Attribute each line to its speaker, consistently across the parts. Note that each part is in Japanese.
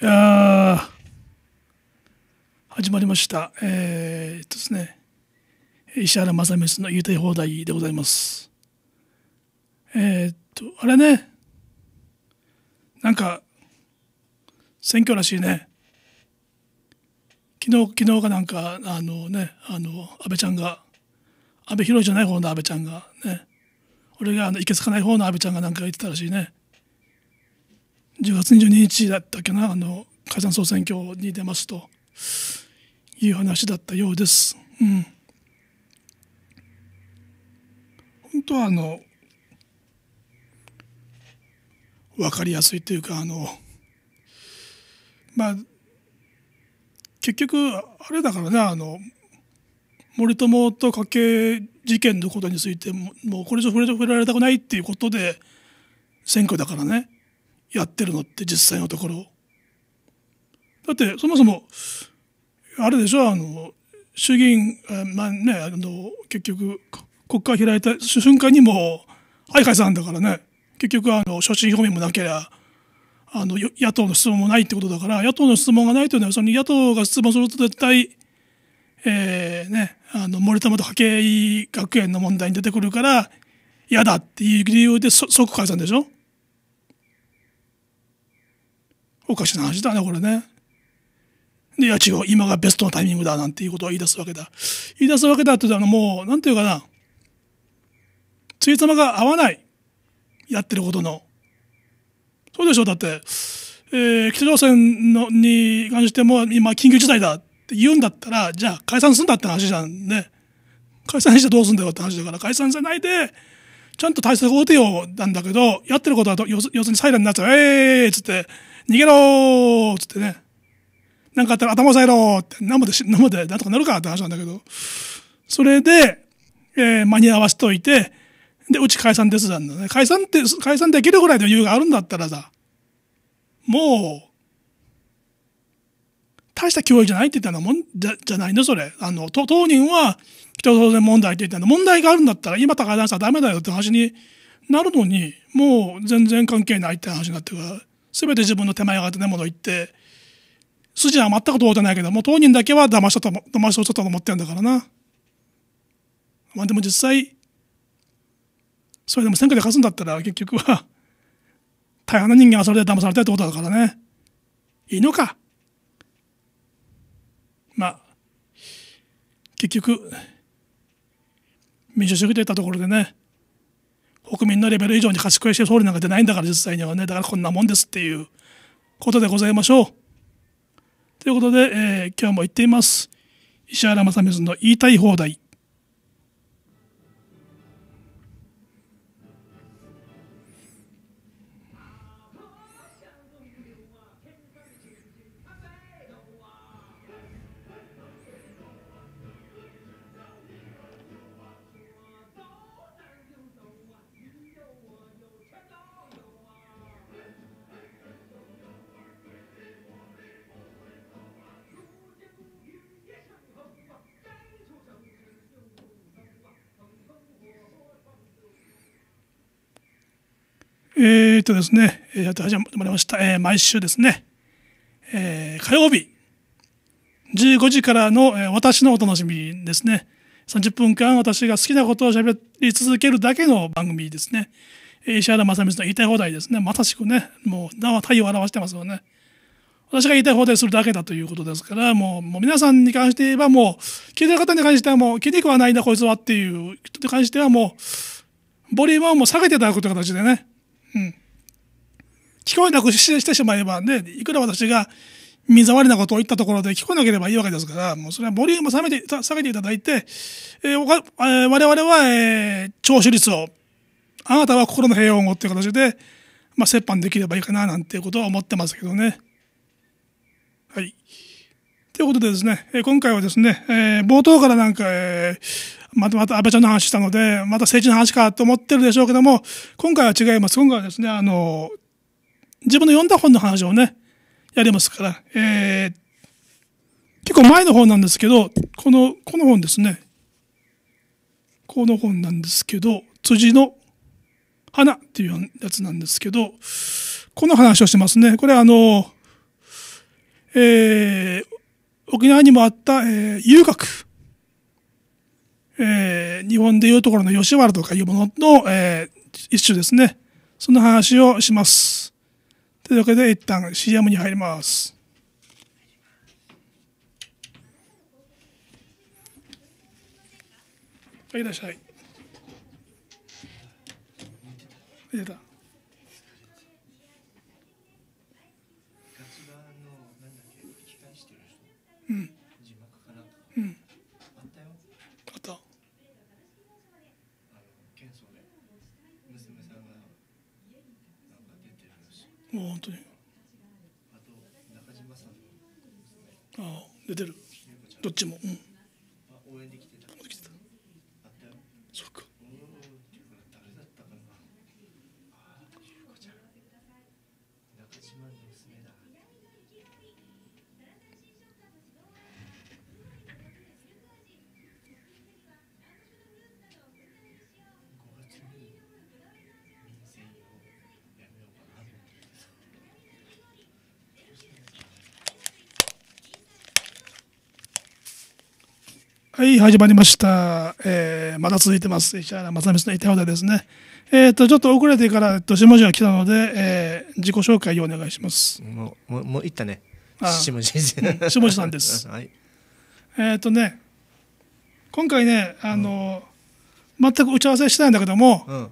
Speaker 1: いや
Speaker 2: 始まりました。えー、っとですね、石原正光の言うて放題でございます。えー、っと、あれね、なんか、選挙らしいね。昨日、昨日がなんか、あのね、あの、安倍ちゃんが、安倍博じゃない方の安倍ちゃんがね、俺があのいけつかない方の安倍ちゃんがなんか言ってたらしいね。10月22日だったっけなあの解散総選挙に出ますという話だったようです。うん、本当はあの分かりやすいというかあのまあ結局あれだからねあの森友と家計事件のことについてももうこれ以上触れられたくないっていうことで選挙だからねやってるのって実際のところだってそもそもあれでしょあの衆議院、まあね、あの結局国会開いた瞬間にも相川さんだからね結局あの所信表明もなけりゃあの野党の質問もないってことだから野党の質問がないというのはその野党が質問すると絶対、えーね、あの森友と計学園の問題に出てくるから嫌だっていう理由で即解散でしょ。おかしな話だねこれね。でいや違う今がベストのタイミングだなんていうことを言い出すわけだ言い出すわけだってあのもうなんて言うかなついつまが合わないやってることのそうでしょだって、えー、北朝鮮のに関しても今緊急事態だって言うんだったらじゃあ解散すんだって話じゃんね解散してどうすんだよって話だから解散せないでちゃんと対策を打てよなんだけどやってることは要するにサイレンになっちゃうええー、っつって逃げろーっつってね。なんかあったら頭押さえろーって、生で、生でなんとかなるかって話なんだけど。それで、えー、間に合わせといて、で、うち解散ですなんだね。解散って、解散できるぐらいの余裕があるんだったらさ、もう、大した脅威じゃないって言ったのもんじゃじゃないのそれ。あの、当人は、人当然問題って言ったの。問題があるんだったら、今高い談しらダメだよって話になるのに、もう全然関係ないって話になってるから、全て自分の手前がも物言って筋は全く通いてないけども当人だけは騙したと騙しとったと思ってるんだからな。まあでも実際それでも選挙で勝つんだったら結局は大半の人間はそれで騙されたってことだからね。いいのか。まあ結局民主主義といったところでね国民のレベル以上に賢いし総理なんかじゃないんだから実際にはねだからこんなもんですっていうことでございましょう。ということで、えー、今日も言っています石原正水の言いたい放題。えー、っとですね、やって始まりました。えー、毎週ですね、えー、火曜日、15時からの、えー、私のお楽しみですね。30分間私が好きなことを喋り続けるだけの番組ですね。石原正光の言いたい放題ですね。まさしくね、もう名は太陽を表してますよね。私が言いたい放題するだけだということですから、もうもう皆さんに関して言えばもう、聞いてる方に関してはもう、聞いてくはないんだこいつはっていう人に関してはもう、ボリュームはもう下げていただくという形でね、うん。聞こえなくしてしまえばね、いくら私が水障りなことを言ったところで聞こえなければいいわけですから、もうそれはボリューム下下げていただいて、えー、えー、我々は、えー、聴取率を、あなたは心の平穏をっていう形で、まあ、折半できればいいかななんていうことは思ってますけどね。はい。ということでですね、今回はですね、えー、冒頭からなんか、えー、またまた安倍ちゃんの話したので、また政治の話かと思ってるでしょうけども、今回は違います。今回はですね、あの、自分の読んだ本の話をね、やりますから、えー、結構前の本なんですけど、この、この本ですね。この本なんですけど、辻の花っていうやつなんですけど、この話をしてますね。これあの、えー、沖縄にもあった、えー、遊郭。えー、日本でいうところの吉原とかいうものの、えー、一種ですね。その話をします。というわけで一旦 CM に入ります。はい、いらっしゃい。出た。はい、始まりました。えー、まだ続いてます。石原正光の板うですね。えっ、ー、と、ちょっと遅れてから、えっと、下地が来たので、えー、自己紹介をお願いします。
Speaker 1: もう、もう、もう行ったね。下地。下地さんです。はい、
Speaker 2: えっとね、今回ね、あの、うん、全く打ち合わせしてないんだけども、うん、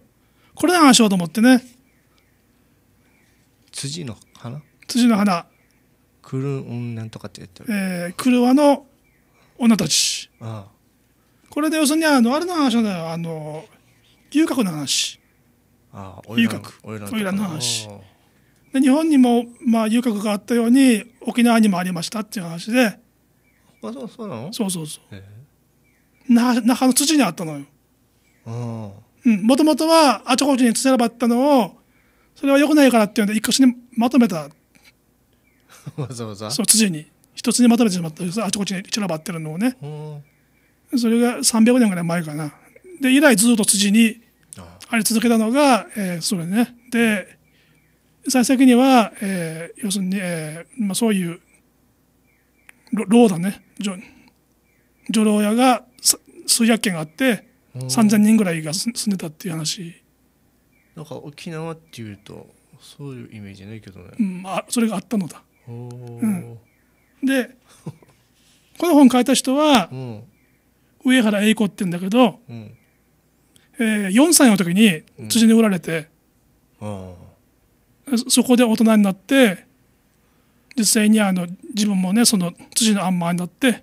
Speaker 2: これの話しようと思ってね。
Speaker 1: 辻の花辻の花。くるん、なんとかって言ってる。
Speaker 2: えー、くるわの、女たちあこれで要するにあのあれの話なんだよあの遊郭の話
Speaker 1: ああ遊郭オイラの話
Speaker 2: で日本にも、まあ、遊郭があったように沖縄にもありましたっていう話であ
Speaker 1: そうそうなのそうそうそう
Speaker 2: 那覇の土にあったのよもともとはあちこちにつらばったのをそれはよくないからっていうんで一箇所にまとめた
Speaker 1: わざわざそう土
Speaker 2: に一つにまとめてしまったあちこちに散らばってるのをね、それが300年ぐらい前かなで以来ずっと辻にあり続けたのが、えー、それねで最先には、えー、要するに、えーまあ、そういう牢だね女郎屋が数百軒あって3,000
Speaker 1: 人ぐらいが住んでたっていう話なんか沖縄っていうとそういうイメージないけどね、うん、あそ
Speaker 2: れがあったのだ、
Speaker 1: うん、
Speaker 2: でこの本書いた人は、上原英子って言うんだけど、うん、えー、4歳の時に辻に売られて、そこで大人になって実際にあの自分もねその辻のあんまになって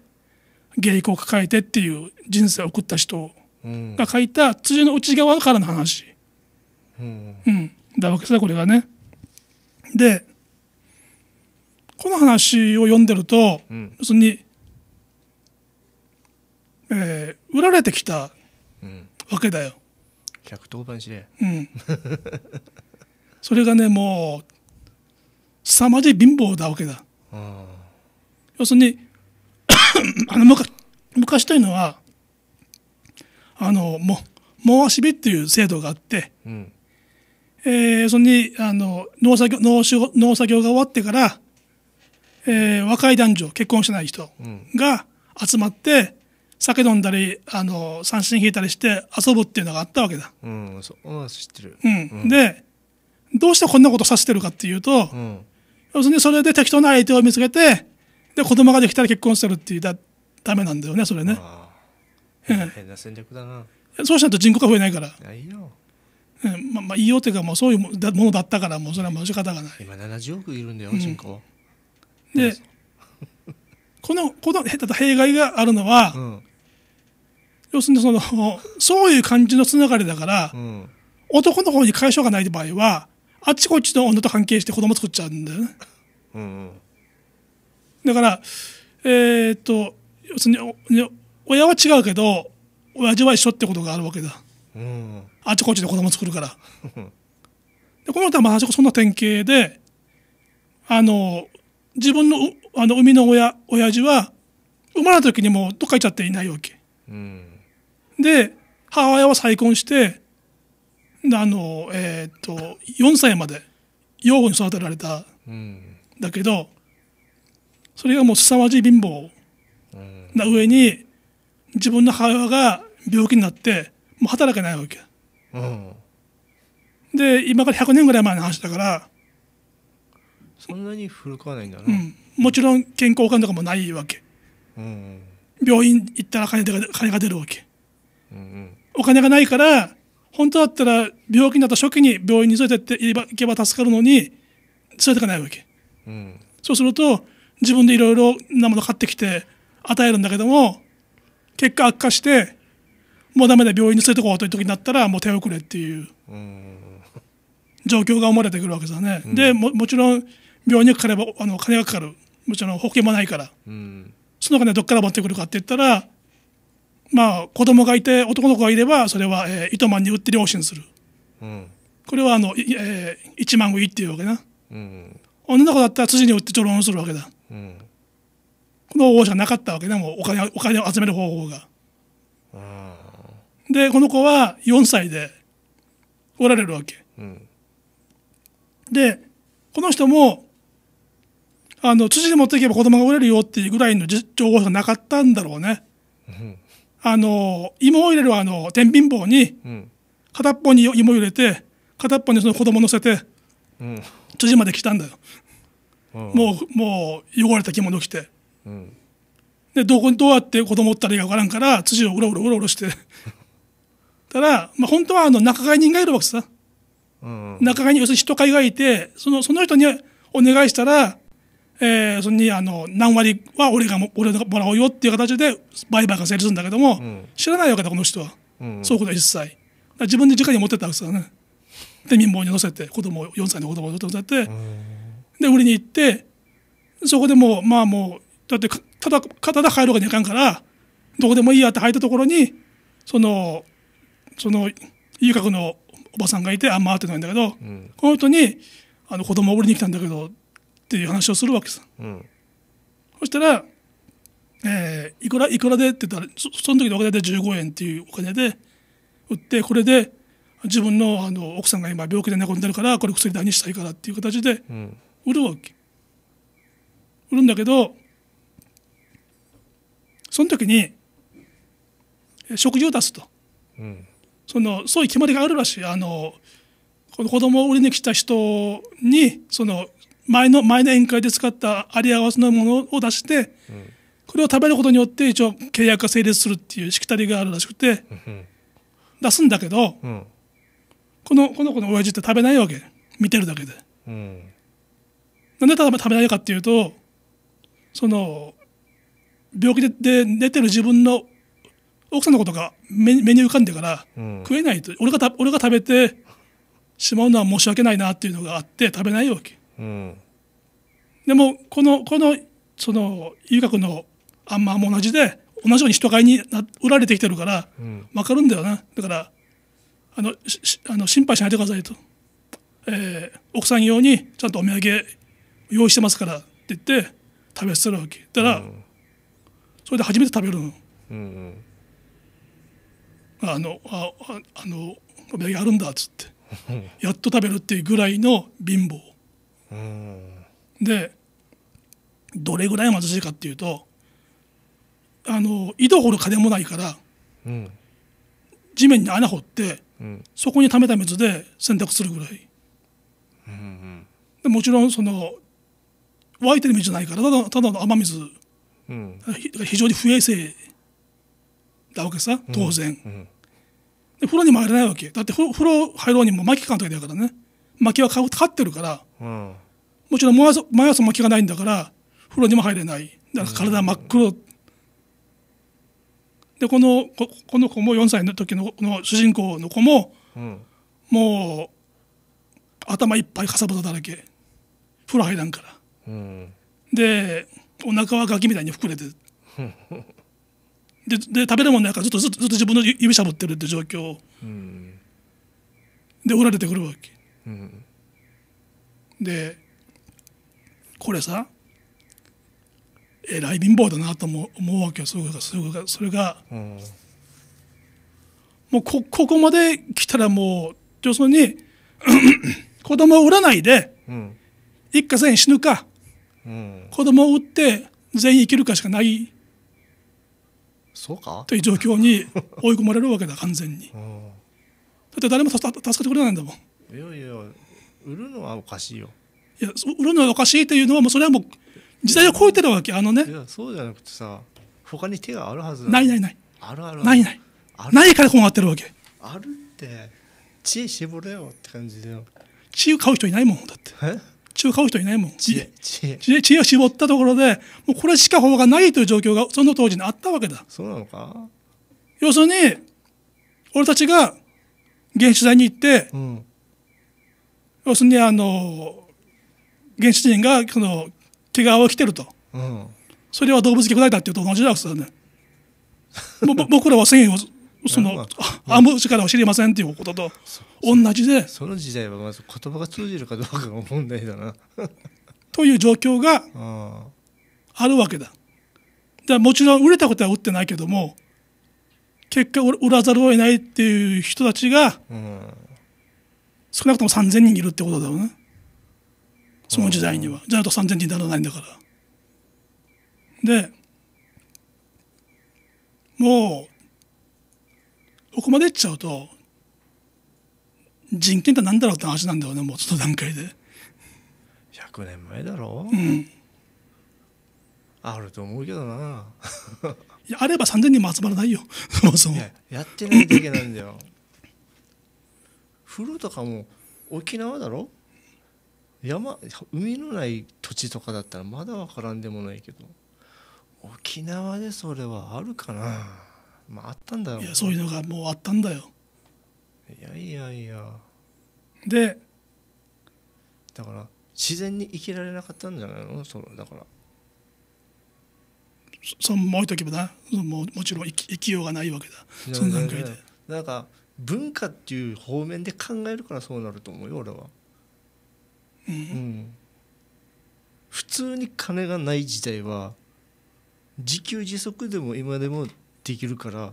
Speaker 2: 芸妓を抱えてっていう人生を送った人が書いた辻の内側からの話、うん、うん、だわけさこれがね。でこの話を読んでると、うん、要するに、えー、売られてきた
Speaker 1: わけだよ。110番しれ、う
Speaker 2: ん、それがねもう凄まじい貧乏だわけだ。要するに あの昔というのはあのもう足火っていう制度があって、うん、えー、それにあの農作業農農作業が終わってからえー、若い男女結婚してない人が集まって、酒飲んだりあの三振引いたりして遊ぶっていうのがあったわけだ。
Speaker 1: うん、そう知ってる、うん
Speaker 2: でどうしてこんなことさせてるかっていうと、うん、要するにそれで適当な相手を見つけてで子供ができたら結婚するっていうだダメなんだよねそれね。変
Speaker 1: な戦略だな。
Speaker 2: そうしないと人口が増えないから。ないよ。うん、まあ、まあいいよっていうかもうそういうものだったからもうそれはもう仕方がない。
Speaker 1: 今70億いるんだよ人口。
Speaker 2: で、この、この、弊害があるのは、うん、要するにその、そういう感じのつながりだから、うん、男の方に解消がない場合は、あっちこっちの女と関係して子供作っちゃうんだよね。
Speaker 1: うんう
Speaker 2: ん、だから、えー、っと、要するに、親は違うけど、親父は一緒ってことがあるわけだ。うん、あっちこっちで子供作るから。でこの歌はまあそんな典型で、あの、自分のあの生みの親親父は生まれた時にもうどっか行っちゃっていないわけ、うん、で母親は再婚してあの、えー、っと4歳まで養護に育てられた、うん、だけどそれがもう凄まじい貧乏な上に自分の母親が病気になってもう働けないわけ、うん、で今から100年ぐらい前の話だから
Speaker 1: そんなに古くはないんだな、うん、
Speaker 2: もちろん健康感とかもないわけ、うん、病院行ったら金が金が出るわけ、うんうん、お金がないから本当だったら病気になった初期に病院に連れてっていけば助かるのに連れてかないわけ、うん、そうすると自分でいろいろなもの買ってきて与えるんだけども結果悪化してもうダメだ病院に連れてこうという時になったらもう手遅れっていう状況が生まれてくるわけですよね。うん、でももちろん病院にかかればあの金がかかるもちろん保険もないから、うん、その金はどっから持ってくるかって言ったらまあ子供がいて男の子がいればそれは、えー、糸満に売って両親する、うん、これはあの、えー、一万五いっていうわけな、うん、女の子だったら辻に売ってろ論するわけだ、うん、この王者なかったわけだ、もうお金お金を集める方法が、でこの子は4歳でおられるわけ、うん、でこの人もあの、土で持っていけば子供が折れるよっていうぐらいの情報がなかったんだろうね。うん、あの、芋を入れるあの、天秤棒に、片っぽに芋入れて、片っぽにその子供乗せて、うん、辻まで来たんだよ。もう、もう、汚れた着物着て。で、どこにどうやって子供おったらいいかわからんから、辻をうろうろうろうろして。たら、まあ、本当はあの、仲買人がいるわけさ。仲買人、要するに人買いがいて、その、その人にお願いしたら、えー、それにあの何割は俺がも俺がもらおうよっていう形で売買が成立するんだけども、うん、知らないわけだこの人は、うんそういうことは一切自分で直に持ってったわけですよねで民乏に乗せて子供4歳の子供を乗せて、うん、で売りに行ってそこでもうまあもうだってただただ帰るわけにいかんからどこでもいいやって入ったところにそのその遊郭のおばさんがいてあんま会ってないんだけど、うん、この人にあの子供を売りに来たんだけどっていう話をするわけです、うん、そしたら、えー、いくらいくらでって言ったらそその時のお金で15円っていうお金で売ってこれで自分のあの奥さんが今病気で寝込んでるからこれ薬代にしたいからっていう形で売るわけ、うん、売るんだけどその時に食事を出すと、うん、そのそういう決まりがあるらしいあのこの子供を売りに来た人にその前の前の宴会で使ったあり合わせのものを出して、これを食べることによって一応契約が成立するっていうしきたりがあるらしくて、出すんだけど、このこの子の親父って食べないわけ見てるだけで、うん、なんで食べないかっていうとその病気で寝てる自分の奥さんのことが目に浮かんでから、食えないと俺が俺が食べてしまうのは申し訳ないなっていうのがあって食べないわけうん、でもこのこのその遊郭のあんまも同じで同じように人買いに売られてきてるから、うん、分かるんだよなだからあのあの心配しないでくださいと、えー、奥さん用にちゃんとお土産用意してますからって言って食べさせるわけだから、うん、それで初めて食べるの。うんうんあのああのお土産あるんだっつってやっと食べるっていうぐらいの貧乏でどれぐらい貧しいかっていうとあの井戸掘る金もないから、うん、地面に穴掘って、うん、そこに溜めた水で洗濯するぐらい、うんうん、でもちろんその湧いてる水じゃないからただただの雨水、うん、非常に不衛生なわけさ当然、うんうん、で風呂にも入れないわけだって風呂入ろうにも薪かんとかだからね薪はかかってるから、うんもちろん毎朝毎朝も気がないんだから風呂にも入れないだから体真っ黒、うん、でこのここの子も4歳の時のの主人公の子も、うん、もう頭いっぱいかさぶただらけ風呂入らんから、うん、でお腹はガキみたいに膨れてでで食べるものないからずっとずっと自分の指しゃぶってるって状況、うん、で折られてくるわけ、うん、でこれさえらい貧乏だなと思うわけよそれがそれが、うん、もうここまで来たらもう要するに 子供を売らないで、うん、一家全員死ぬか、うん、子供を売って全員生きるかしかない
Speaker 1: そうかと
Speaker 2: いう状況に 追い込まれるわけだ完全に、だ
Speaker 1: って
Speaker 2: 誰も助けてくれないんだも
Speaker 1: んいやいや売るのはおかしいよ
Speaker 2: いや売るのはおかしいというのはもうそれはもう時代を超えてるわけあのねいや
Speaker 1: そうじゃなくてさ他に手があるはずないないないあるあるないないないから困ってるわけあるって知恵絞れよって感じだよ知恵を買う人いないもんだっ
Speaker 2: て知恵を買う人いないもん知恵知恵知恵を絞ったところでもうこれしか方法がないという状況がその当時にあったわけだそうなのか要するに俺たちが原始材に行って、うん、要するにあの原始人がその毛皮を着てると、うん、それは動物に答えたっていうと同じだすよね 僕らは繊維をその、まあ、編む力を知りませんってい
Speaker 1: うことと同じでその時代はまず言葉が通じるかどうかが問題だな
Speaker 2: という状況があるわけだだもちろん売れたことは売ってないけども結果売らざるを得ないっていう人たちが、少なくとも3,000人いるってことだよね。その時代には、じゃあと3000人にならないんだからでもうここまでいっちゃうと人権って何だろうって話なんだよねもうその段階で
Speaker 1: 100年前だろうんあると思うけどないやあれば3000人も集まらないよそもそもやってないといけないんだよ風呂とかも沖縄だろ山海のない土地とかだったらまだ分からんでもないけど沖縄でそれはあるかなまああったんだよいやそういうのがもうあったんだよいやいやいやでだから自然に生きられなかったんじゃないのそのだから
Speaker 2: そもういとけばなももちろん生き生きようがないわけだその段階で
Speaker 1: なんか文化っていう方面で考えるからそうなると思うよ俺は。うん、普通に金がない時代は自給自足でも今でもできるから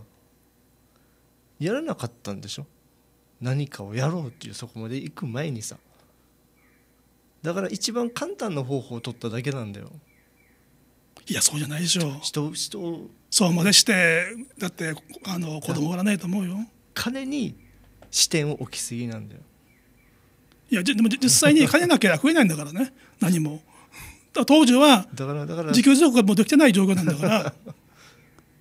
Speaker 1: やらなかったんでしょ何かをやろうっていうそこまで行く前にさだから一番簡単な方法を取っただけなんだよいやそうじゃないでしょ人人そうまでしてだってあの子供がらないと思うよ金に視点を置きすぎなんだよ
Speaker 2: いやでも実際に金なきゃ増えないんだからね何も当時は自給自足がもうできてない状況なんだ
Speaker 1: か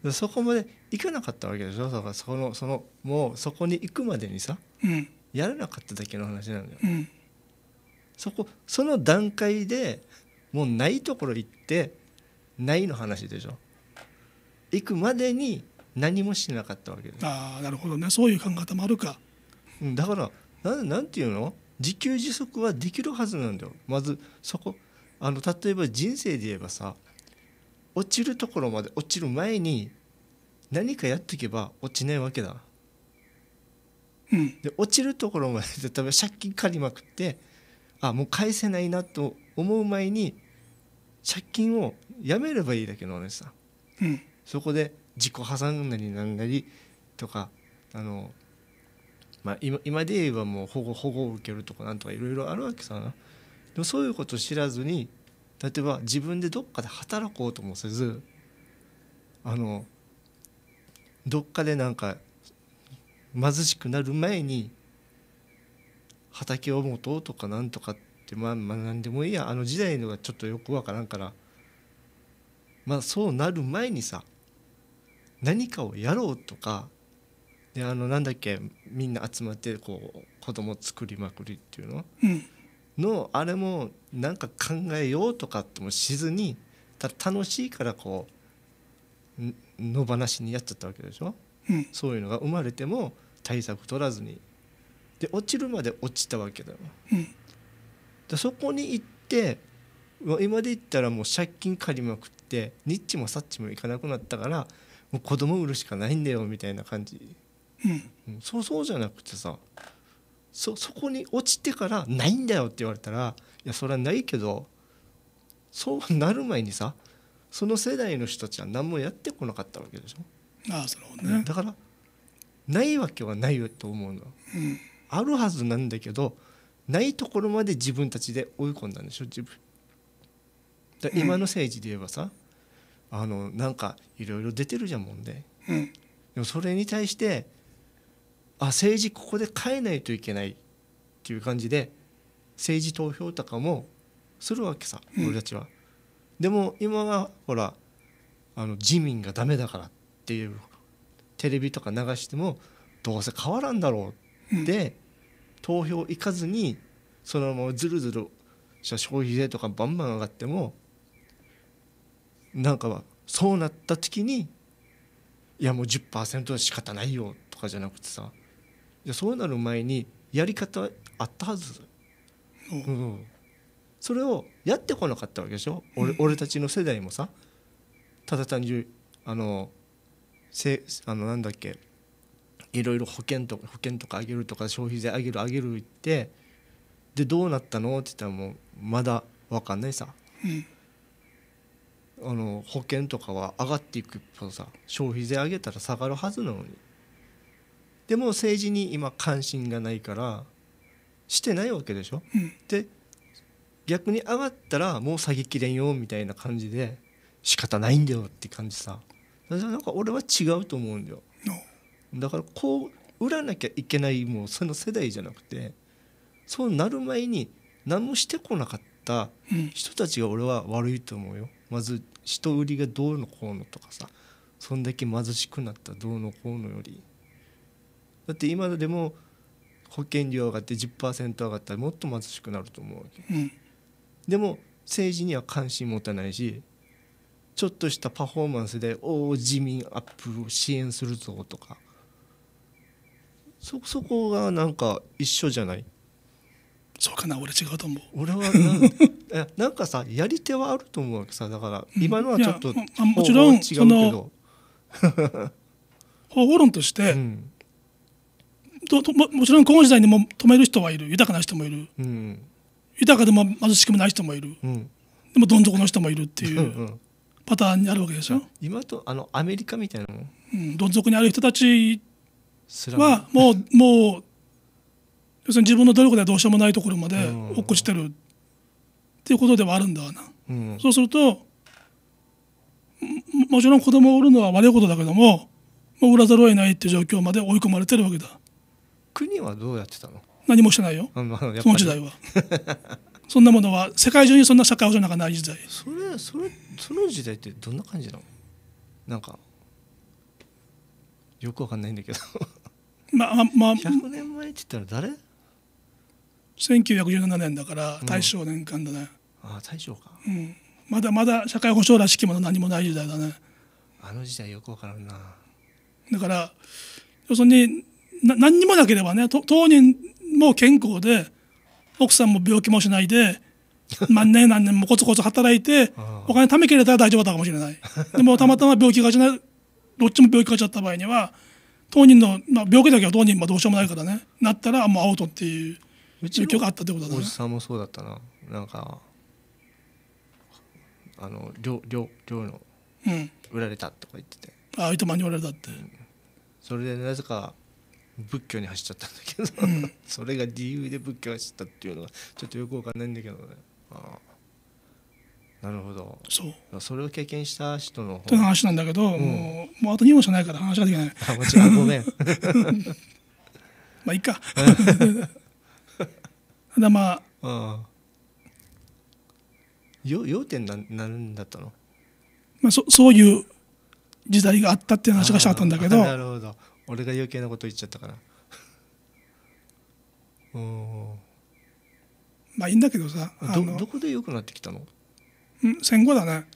Speaker 1: ら そこまで行かなかったわけでしょだからそのそのもうそこに行くまでにさ、うん、やらなかっただけの話なのよ、うん、そこその段階でもうないところ行ってないの話でしょ行くまでに何もしなかったわけですああなるほどねそういう考え方もあるかだからなんなんていうの自給自足はできるはずなんだよまずそこあの例えば人生で言えばさ落ちるところまで落ちる前に何かやっていけば落ちないわけだ、うん、で落ちるところまで例えば借金借りまくってあもう返せないなと思う前に借金をやめればいいだけの話さ、うん、そこで自己破産なりなんなりとかあのまあ、今今で言えばもう保護保護を受けるとかなんとかいろいろあるわけさなでもそういうこと知らずに例えば自分でどっかで働こうともせずあのどっかでなんか貧しくなる前に畑を持とうとかなんとかってまあまあ何でもいいやあの時代のがちょっとよくわからんからまあそうなる前にさ何かをやろうとかであのなんだっけみんな集まってこう子供作りまくりっていうの、うん、のあれもなんか考えようとかってもしずにただ楽しいからこう野放しにやっちゃったわけでしょ、うん、そういうのが生まれても対策取らずにで落ちるまで落ちたわけだよ、うん、でそこに行って今で言ったらもう借金借りまくってニッチもサッチもいかなくなったからもう子供売るしかないんだよみたいな感じうん、そそうじゃなくてさそそこに落ちてから「ないんだよ」って言われたらいやそれはないけどそうなる前にさその世代の人たちは何もやってこなかったわけでしょ。ああそう、ね、だからないわけはないよと思うの、うん、あるはずなんだけどないところまで自分たちで追い込んだんでしょ自分。だ今の政治で言えばさ、うん、あのなんかいろいろ出てるじゃんもんで、うん、でもそれに対してあ政治ここで変えないといけないっていう感じで政治投票とかもするわけさ、俺たちは。でも今はほらあの自民がダメだからっていうテレビとか流してもどうせ変わらんだろうって、投票行かずにそのままずるずる消費税とかバンバン上がってもなんかそうなった時にいやもう10%は仕方ないよとかじゃなくてさじゃそうなる前にやり方あったはず、うん、うん、それをやってこなかったわけでしょ、うん、俺俺たちの世代もさただ単純あのせあのなんだっけいろいろ保険とか保険とか上げるとか消費税上げる上げる言ってでどうなったのって言ったらもうまだ分かんないさ、うん、あの保険とかは上がっていくけどさ消費税上げたら下がるはずなのに。でも政治に今関心がないからしてないわけでしょ、うん、で逆に上がったらもう下げきれんよみたいな感じで仕方ないんだよって感じさなんか俺は違うと思うんだよ、だからこう売らなきゃいけないもうその世代じゃなくてそうなる前に何もしてこなかった人たちが俺は悪いと思うよ、まず人売りがどうのこうのとかさそんだけ貧しくなったどうのこうのよりだって今でも保険料上がって10%上がったらもっと貧しくなると思うわけ、うん、でも政治には関心持たないしちょっとしたパフォーマンスで「おお自民アップを支援するぞ」とかそそこがなんか一緒じゃないそうかな俺違うと思う俺はなん なんかさやり手はあると思うわけさだから今のはちょっと、うん、もちろん違うけど
Speaker 2: 方法論として、うんとももちろん今後時代にも止める人はいる豊かな人もいる、うん、豊かでも貧しくもない人もいる、うん、でもどん底の人もいるっていうパターンにあるわけでしょ、う
Speaker 1: 今とあのアメリカみたいなの、うん、どん底にある人たちは
Speaker 2: もうもう要するに自分の努力ではどうしようもないところまで落っこちてるっていうことではあるんだな、うん、そうするともちろん子供を売るのは悪いことだけどももう売らざるを得ないっていう状況まで追い込まれてるわけだ
Speaker 1: 国はどうやってたの
Speaker 2: 何もしてないよ、その時代は。そんなものは世界中にそんな社会保障なんかない時代。
Speaker 1: それそれその時代ってどんな感じなの？なんかよくわかんないんだけど
Speaker 2: まあ まあ。100年前って言ったら誰？1917年だから大正年間だね。
Speaker 1: うん、ああ大正か。
Speaker 2: うん。まだまだ社会保障らしきもの何もない時代だね。
Speaker 1: あの時代よくわからんな。
Speaker 2: だから要するにな何にもなければね当人も健康で奥さんも病気もしないで何年 何年もコツコツ働いてお金貯めきれたら大丈夫だかもしれないでもたまたま病気がちなどっちも病気がちだった場合には当人の、まあ、病気だけは当人はどうしようもないからねなったらもうアウトっていう状況があったってことだね。お
Speaker 1: じさんもそうだったななんかあの寮寮寮の売られたとか言ってて、ああ
Speaker 2: 糸満に売られたって、うん、
Speaker 1: それでなぜか仏教に走っちゃったんだけどそれが理由で仏教走ったっていうのがちょっとよくわかんないんだけどねああなるほどそうそれを経験した人のという話なんだ
Speaker 2: けど、うん、もうもうあと2本しかないから話ができない
Speaker 1: あもちろんごめん
Speaker 2: まあいいかた だまああ
Speaker 1: あ要要点ななんだったの、
Speaker 2: まあ、そそういう時代があったっていう話がしたかったんだけどな
Speaker 1: るほど俺が余計なこと言っちゃったから お
Speaker 2: まあいいんだけどさど
Speaker 1: どこで良くなってきたのん
Speaker 2: 戦後だね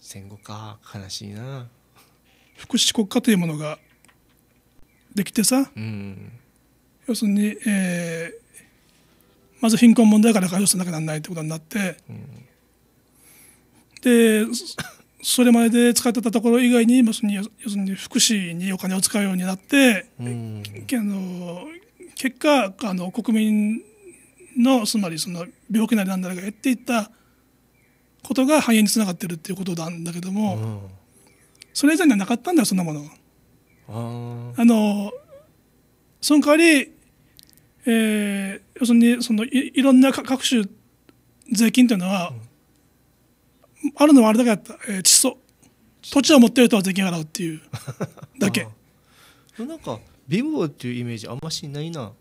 Speaker 1: 戦後か悲しいな福祉国家というものが
Speaker 2: できてさ、うん、要するに、えー、まず貧困問題から解消しなきゃならないってことになって、うん、でそれまでで使ってたところ以外に要するに福祉にお金を使うようになって、うん、の結果あの国民のつまりその病気なりなんだりが減っていったことが肺炎につながってるっていうことなんだけども、うん、それ以前にはなかったんだよそんなものあのその代わり、えー、要するにそのいろんな各種税金というのは、うんあるのはあれだけだった、えー、地層土地を持ってるとは税金払うっていう
Speaker 1: だけなんか貧乏っていうイメージあんましないな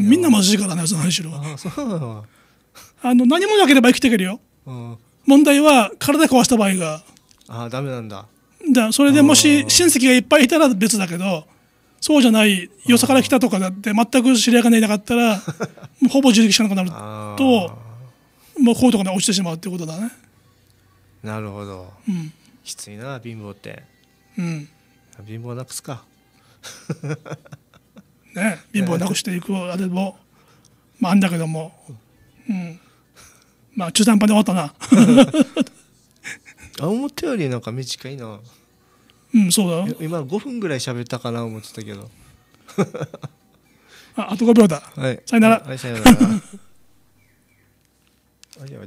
Speaker 2: みんな貧しいからねその話しろ
Speaker 1: あ
Speaker 2: の何もなければ生きていけるよ、問題は体壊した
Speaker 1: 場合がああダメなんだ
Speaker 2: だそれでもし親戚がいっぱいいたら別だけどそうじゃないよそから来たとかだって全く知り合いがいなかったら ほぼ自力しかなくなるともうこういうとこに落ちてしまうってことだね
Speaker 1: なるほど、うん、きついな貧乏ってうん貧乏なくすか
Speaker 2: ね貧乏なくしていくあれも、まあ、あんだけどもうんまあ中途半端で終わったな
Speaker 1: 思ったよりなんか短いなうんそうだ今5分ぐらい喋ったかな思ってたけどああと5秒だ、はい、さよなら、はい、さよなら あいや